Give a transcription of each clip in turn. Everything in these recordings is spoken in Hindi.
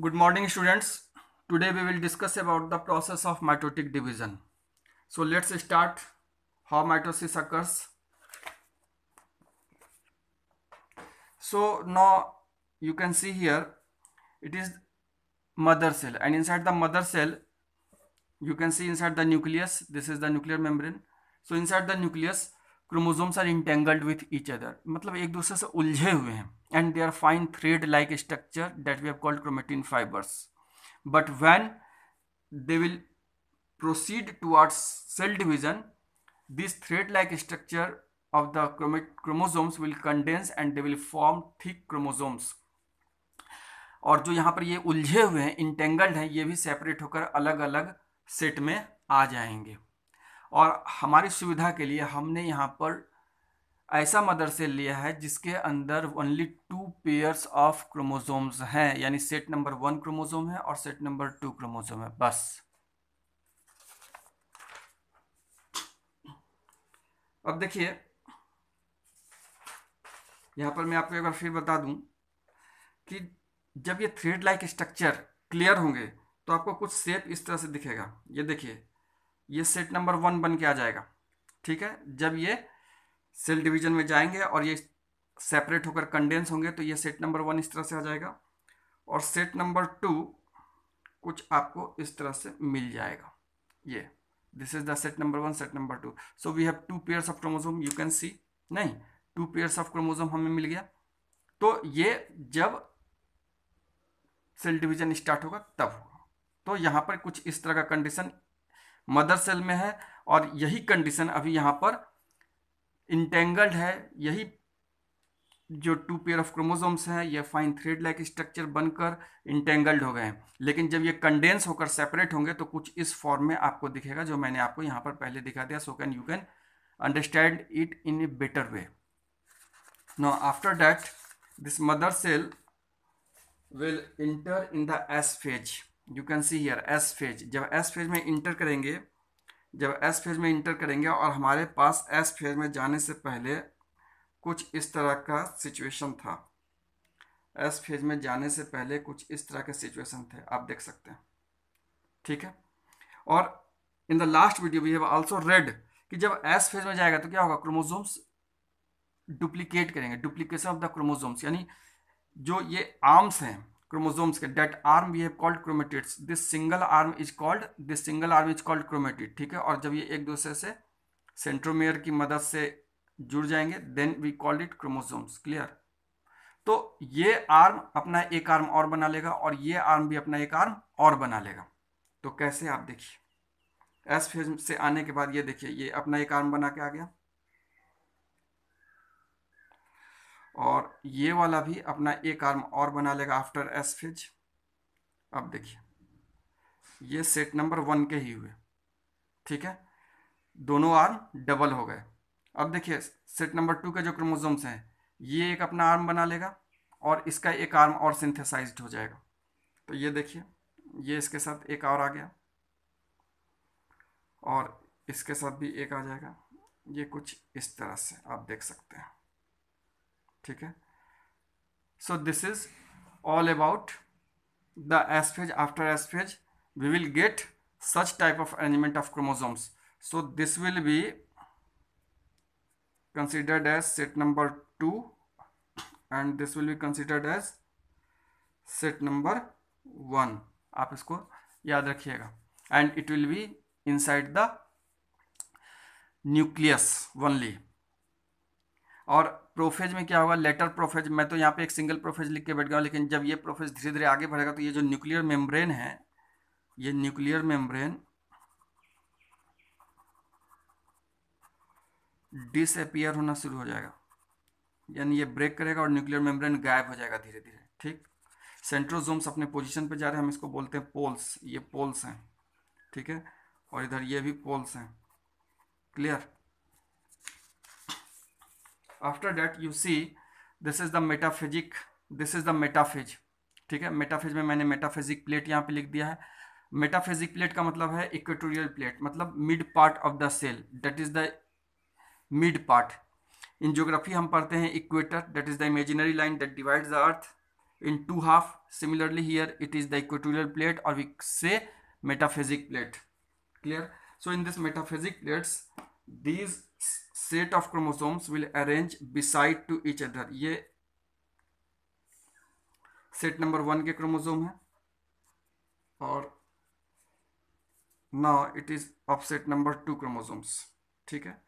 good morning students today we will discuss about the process of mitotic division so let's start how mitosis occurs so now you can see here it is mother cell and inside the mother cell you can see inside the nucleus this is the nuclear membrane so inside the nucleus chromosomes are entangled with each other मतलब एक दूसरे से उलझे हुए हैं and they are fine thread like structure that we have called chromatin fibres but when they will proceed towards cell division this thread like structure of the chromosomes will condense and they will form thick chromosomes और जो यहाँ पर ये उलझे हुए हैं इंटेंगल्ड हैं ये भी सेपरेट होकर अलग अलग सेट में आ जाएंगे और हमारी सुविधा के लिए हमने यहाँ पर ऐसा मदरसे लिया है जिसके अंदर only two pairs of chromosomes हैं यानी सेट नंबर वन क्रोमोजोम है और सेट नंबर टू क्रोमोजोम है बस अब देखिए यहाँ पर मैं आपको एक बार फिर बता दूं कि जब ये थ्रेड लाइक स्ट्रक्चर क्लियर होंगे तो आपको कुछ सेप इस तरह से दिखेगा ये देखिए ये सेट नंबर वन बन के आ जाएगा ठीक है जब ये सेल डिवीजन में जाएंगे और ये सेपरेट होकर कंडेंस होंगे तो ये सेट नंबर वन इस तरह से आ जाएगा और सेट नंबर टू कुछ आपको इस तरह से मिल जाएगा ये this is the set number one set number two so we have two pairs of chromosome you can see नहीं टू पेयर्स ऑफ क्रोमोजोम हमें मिल गया तो ये जब सेल डिवीजन स्टार्ट होगा तब होगा तो यहाँ पर कुछ इस तरह का कंडीशन मदर सेल में है और यही कंडीशन अभी यहाँ पर इंटेंगल्ड है यही जो टू पेयर ऑफ क्रोमोसोम्स हैं ये फाइन थ्रेड लाइक स्ट्रक्चर बनकर इंटेंगल्ड हो गए हैं लेकिन जब ये कंडेंस होकर सेपरेट होंगे तो कुछ इस फॉर्म में आपको दिखेगा जो मैंने आपको यहाँ पर पहले दिखा दिया so can you can understand it in a better way no after that this mother cell will enter in the S phase you can see here S phase जब एस फेज में इंटर करेंगे जब एस फेज में इंटर करेंगे और हमारे पास एस फेज में जाने से पहले कुछ इस तरह का सिचुएशन था एस फेज में जाने से पहले कुछ इस तरह के सिचुएशन थे आप देख सकते हैं ठीक है और in the last video we have also read कि जब एस फेज में जाएगा तो क्या होगा क्रोमोजोम्स डुप्लीकेट करेंगे डुप्लीकेशन ऑफ द क्रोमोजोम्स यानी जो ये आर्म्स हैं के that arm we have called chromatids this single arm is called this single arm is called chromatid ठीक है और जब ये एक दूसरे से सेंट्रोमेयर की मदद से जुड़ जाएंगे then we called it chromosomes clear तो ये आर्म अपना एक आर्म और बना लेगा और ये आर्म भी अपना एक आर्म और बना लेगा तो कैसे आप देखिए एस फेज से आने के बाद ये देखिए ये अपना एक आर्म बना के आ गया और ये वाला भी अपना एक आर्म और बना लेगा आफ्टर एस फिज अब देखिए ये सेट नंबर वन के ही हुए ठीक है दोनों आर्म डबल हो गए अब देखिए सेट नंबर टू के जो क्रोमोजोम्स हैं ये एक अपना आर्म बना लेगा और इसका एक आर्म और सिंथेसाइज्ड हो जाएगा तो ये देखिए ये इसके साथ एक और आ गया और इसके साथ भी एक आ जाएगा ये कुछ इस तरह से आप देख सकते हैं ठीक है so this is all about the S after S phase we will get such type of arrangement of chromosomes so this will be considered as set number two and this will be considered as set number one आप इसको याद रखिएगा and it will be inside the nucleus only और प्रोफेज में क्या होगा लेटर प्रोफेज मैं तो यहाँ पे एक सिंगल प्रोफेज लिख के बैठ गया लेकिन जब ये प्रोफेज धीरे धीरे आगे बढ़ेगा तो ये जो न्यूक्लियर मेम्ब्रेन है ये न्यूक्लियर मेम्ब्रेन डिसअपियर होना शुरू हो जाएगा यानी ये ब्रेक करेगा और न्यूक्लियर मेम्ब्रेन गायब हो जाएगा धीरे धीरे ठीक सेंट्रोजोम्स अपने पोजिशन पर जा रहे हैं हम इसको बोलते हैं पोल्स ये पोल्स हैं ठीक है और इधर ये भी पोल्स हैं clear after that you see this is the metaphysic this is the metaphase ठीक है मेटाफिज में मैंने मेटाफिजिक प्लेट यहाँ पे लिख दिया है मेटाफिजिक प्लेट का मतलब है इक्वेटोरियल प्लेट मतलब mid part of the cell that is the mid part in geography हम पढ़ते हैं equator that is the imaginary line that divide the earth into half similarly here it is the equatorial plate और we say metaphysic plate clear so in this metaphysic plates these set of chromosomes will arrange beside to each other ये सेट नंबर वन के क्रोमोसोम है और now it is of set number two chromosomes ठीक है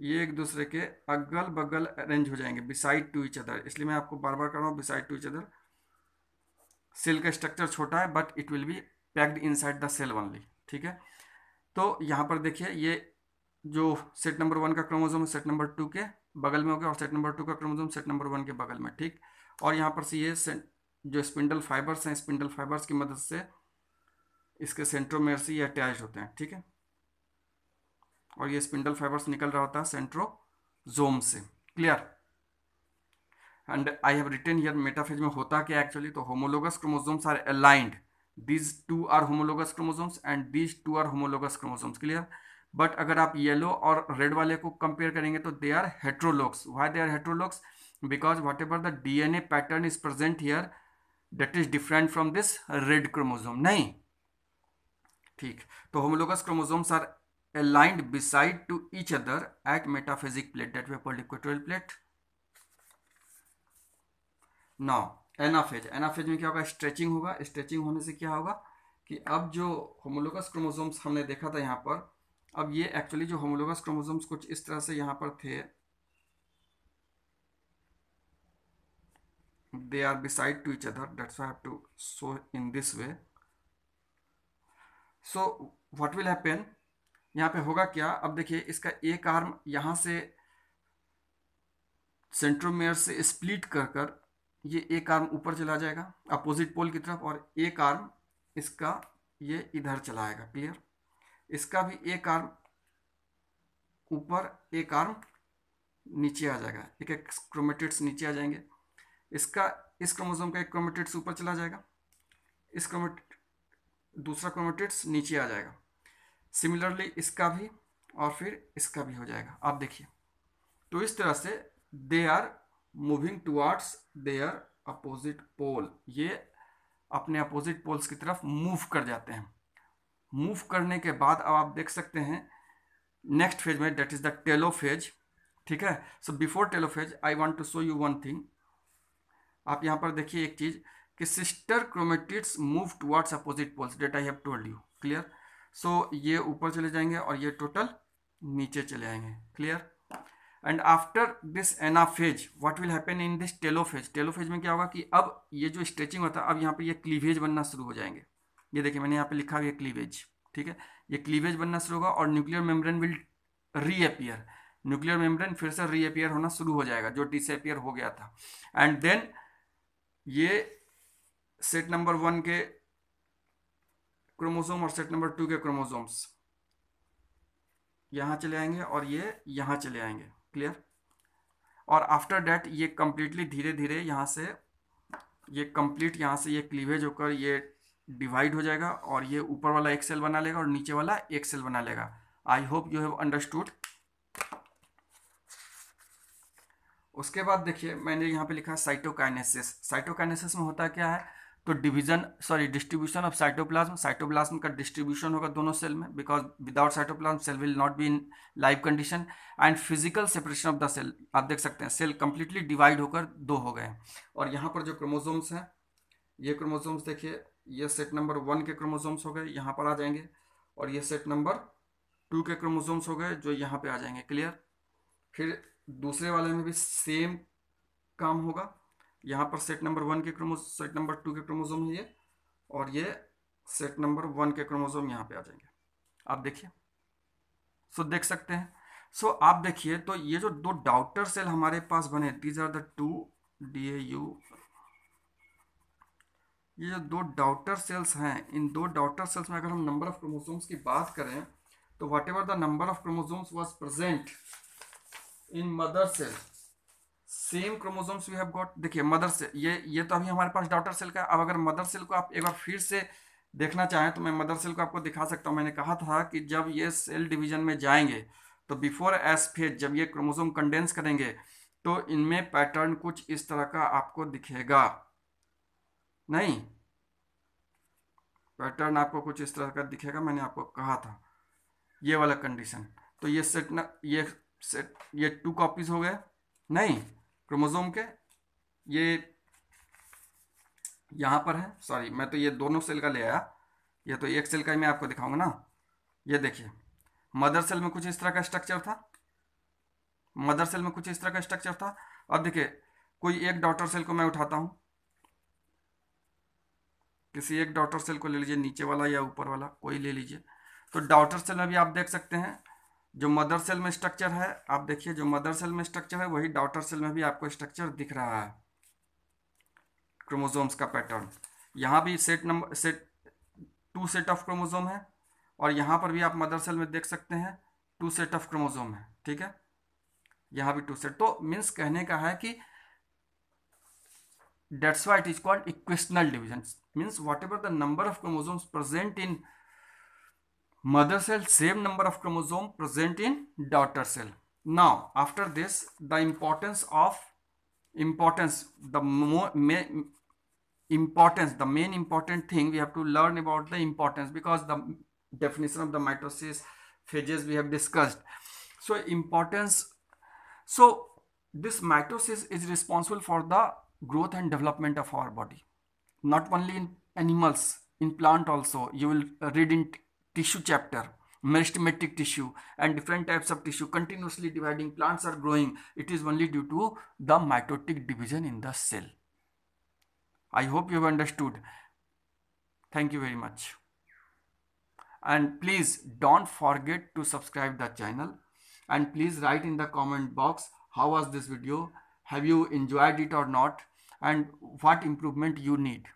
ये एक दूसरे के अगल बगल अरेंज हो जाएंगे बिसाइड टू इच अदर इसलिए मैं आपको बार बार कर रहा हूं beside to each other cell का स्ट्रक्चर छोटा है but it will be packed inside the cell only ठीक है तो यहां पर देखिए ये जो सेट नंबर वन का क्रोमोजोम है सेट नंबर टू के बगल में होगा और सेट नंबर टू का क्रोमोजोम सेट नंबर वन के बगल में ठीक और यहाँ पर से ये जो स्पिंडल फाइबर्स हैं स्पिंडल फाइबर्स की मदद से इसके सेंट्रोमेयर से ये अटैच होते हैं ठीक है और ये स्पिंडल फाइबर्स निकल रहा होता है सेंट्रोजोम से clear and I have written here metaphase में होता क्या एक्चुअली तो homologous chromosomes are aligned these two are homologous chromosomes and these two are homologous chromosomes clear but अगर आप येलो और रेड वाले को कंपेयर करेंगे तो they are heterologs why they are heterologs because whatever the D N A pattern is present here that is different from this red chromosome नहीं ठीक तो homologous chromosomes are aligned beside to each other at metaphysic plate that way पोलिक्वेटोरियल प्लेट नौ एनाफेज एनाफेज में क्या होगा स्ट्रेचिंग होगा स्ट्रेचिंग होने से क्या होगा कि अब जो होमोलोगस क्रोमोजोम्स हमने देखा था यहाँ पर अब ये एक्चुअली जो होमोलोगस क्रोमोजोम्स कुछ इस तरह से यहाँ पर थे they are beside to each other that's I have to so in this way so what will happen यहाँ पे होगा क्या अब देखिए इसका एक आर्म यहाँ से सेंट्रोमेयर से स्प्लिट कर कर ये एक आर्म ऊपर चला जाएगा अपोजिट पोल की तरफ और एक आर्म इसका ये इधर चलाएगा क्लियर इसका भी एक आर्म ऊपर एक आर्म नीचे आ जाएगा एक एक क्रोमेटिड्स नीचे आ जाएंगे इसका इस क्रोमोसोम का एक क्रोमेटिड्स ऊपर चला जाएगा इस क्रोमेट दूसरा क्रोमेटिड्स नीचे आ जाएगा सिमिलरली इसका भी और फिर इसका भी हो जाएगा आप देखिए तो इस तरह से they are moving they their opposite pole ये अपने अपोजिट पोल्स की तरफ मूव कर जाते हैं मूव करने के बाद अब आप देख सकते हैं नेक्स्ट फेज में that is the telophase ठीक है so before telophase I want to show you one thing आप यहाँ पर देखिए एक चीज़ कि sister chromatids move towards opposite poles that I have told you clear सो ये ऊपर चले जाएंगे और ये टोटल नीचे चले आएंगे clear and after this anaphase what will happen in this telophase telophase में क्या होगा कि अब ये जो स्ट्रेचिंग होता है अब यहाँ पर ये क्लीवेज बनना शुरू हो जाएंगे ये देखिए मैंने यहाँ पे लिखा हुआ क्लीवेज ठीक है ये क्लीवेज बनना शुरू होगा और nuclear membrane will reappear nuclear membrane फिर से रीअपियर होना शुरू हो जाएगा जो डिसअपियर हो गया था एंड देन ये सेट नंबर वन के क्रोमोसोम और सेट नंबर टू के क्रोमोसोम्स यहां चले आएंगे और ये यहां चले आएंगे क्लियर और आफ्टर डैट ये कंप्लीटली धीरे धीरे यहां से ये कंप्लीट यहां से ये क्लीवेज होकर ये डिवाइड हो जाएगा और ये ऊपर वाला एक सेल बना लेगा और नीचे वाला एक सेल बना लेगा I hope you have understood उसके बाद देखिए मैंने यहाँ पे लिखा साइटोकाइनेसिस साइटोकाइनेसिस में होता क्या है तो division sorry distribution of cytoplasm cytoplasm का डिस्ट्रीब्यूशन होगा दोनों सेल में because without cytoplasm cell will not be in live condition and physical separation of the cell आप देख सकते हैं सेल कंप्लीटली डिवाइड होकर दो हो गए और यहाँ पर जो क्रोमोजोम्स हैं ये क्रोमोजोम्स देखिए ये सेट नंबर वन के क्रोमोजोम्स हो गए यहाँ पर आ जाएंगे और ये सेट नंबर टू के क्रोमोजोम्स हो गए जो यहाँ पे आ जाएंगे क्लियर फिर दूसरे वाले में भी सेम काम होगा यहाँ पर सेट नंबर वन के क्रोमो सेट नंबर टू के क्रोमोजोम है ये और ये सेट नंबर वन के क्रोमोजोम यहाँ पे आ जाएंगे आप देखिए सो so, देख सकते हैं सो so, आप देखिए तो ये जो दो डाउटर सेल हमारे पास बने these are the two daughter ये जो दो डाउटर सेल्स हैं इन दो डाउटर सेल्स में अगर हम नंबर ऑफ क्रोमोसोम्स की बात करें तो whatever the number of chromosomes was present in mother cell same chromosomes we have got देखिए मदर सेल ये ये तो अभी हमारे पास डाउटर सेल का अब अगर मदर सेल को आप एक बार फिर से देखना चाहें तो मैं मदर सेल को आपको दिखा सकता हूँ मैंने कहा था कि जब ये सेल डिवीजन में जाएंगे तो बिफोर एस फेज जब ये क्रोमोसोम कंडेंस करेंगे तो इनमें पैटर्न कुछ इस तरह का आपको दिखेगा नहीं पैटर्न आपको कुछ इस तरह का दिखेगा मैंने आपको कहा था ये वाला कंडीशन तो ये सेट ना ये सेट ये टू कॉपीज हो गए नहीं क्रोमोजोम के ये यहाँ पर है सॉरी मैं तो ये दोनों सेल का ले आया ये तो एक सेल का ही मैं आपको दिखाऊंगा ना ये देखिए मदर सेल में कुछ इस तरह का स्ट्रक्चर था मदर सेल में कुछ इस तरह का स्ट्रक्चर था अब देखिए कोई एक डॉटर सेल को मैं उठाता हूँ किसी एक डॉटर सेल को ले लीजिए नीचे वाला या ऊपर वाला कोई ले लीजिए तो डॉटर सेल में भी आप देख सकते हैं जो मदर सेल में स्ट्रक्चर है आप देखिए जो मदर सेल में स्ट्रक्चर है वही डाउटर सेल में भी आपको स्ट्रक्चर दिख रहा है क्रोमोजोम्स का पैटर्न यहाँ भी set number set two set of chromosome है और यहाँ पर भी आप मदर सेल में देख सकते हैं टू सेट ऑफ क्रोमोजोम है ठीक है यहाँ भी टू सेट तो मीन्स कहने का है कि that's why it is called equational division means whatever the number of chromosomes present in mother cell same number of chromosome present in daughter cell now after this the importance of importance the more importance the main important thing we have to learn about the importance because the definition of the mitosis phases we have discussed so importance so this mitosis is responsible for the growth and development of our body not only in animals, in plant also. You will read in tissue chapter meristematic tissue and different types of tissue continuously dividing plants are growing it is only due to the mitotic division in the cell i hope you have understood thank you very much and please don't forget to subscribe the channel and please write in the comment box how was this video have you enjoyed it or not and what improvement you need.